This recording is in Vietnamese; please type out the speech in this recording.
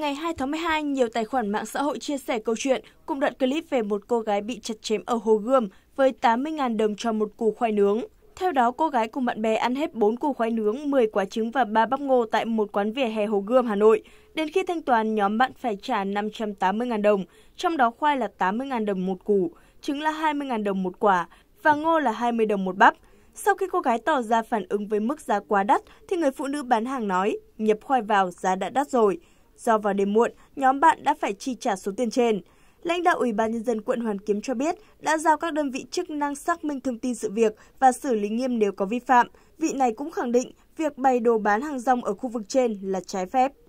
Ngày 2 tháng 12, nhiều tài khoản mạng xã hội chia sẻ câu chuyện cùng đoạn clip về một cô gái bị chặt chém ở Hồ Gươm với 80.000 đồng cho một củ khoai nướng. Theo đó, cô gái cùng bạn bè ăn hết 4 củ khoai nướng, 10 quả trứng và 3 bắp ngô tại một quán vỉa hè Hồ Gươm, Hà Nội. Đến khi thanh toán, nhóm bạn phải trả 580.000 đồng, trong đó khoai là 80.000 đồng một củ, trứng là 20.000 đồng một quả và ngô là 20 đồng một bắp. Sau khi cô gái tỏ ra phản ứng với mức giá quá đắt, thì người phụ nữ bán hàng nói, nhập khoai vào giá đã đắt rồi, Do vào đêm muộn, nhóm bạn đã phải chi trả số tiền trên. Lãnh đạo Ủy ban Nhân dân quận Hoàn Kiếm cho biết đã giao các đơn vị chức năng xác minh thông tin sự việc và xử lý nghiêm nếu có vi phạm. Vị này cũng khẳng định việc bày đồ bán hàng rong ở khu vực trên là trái phép.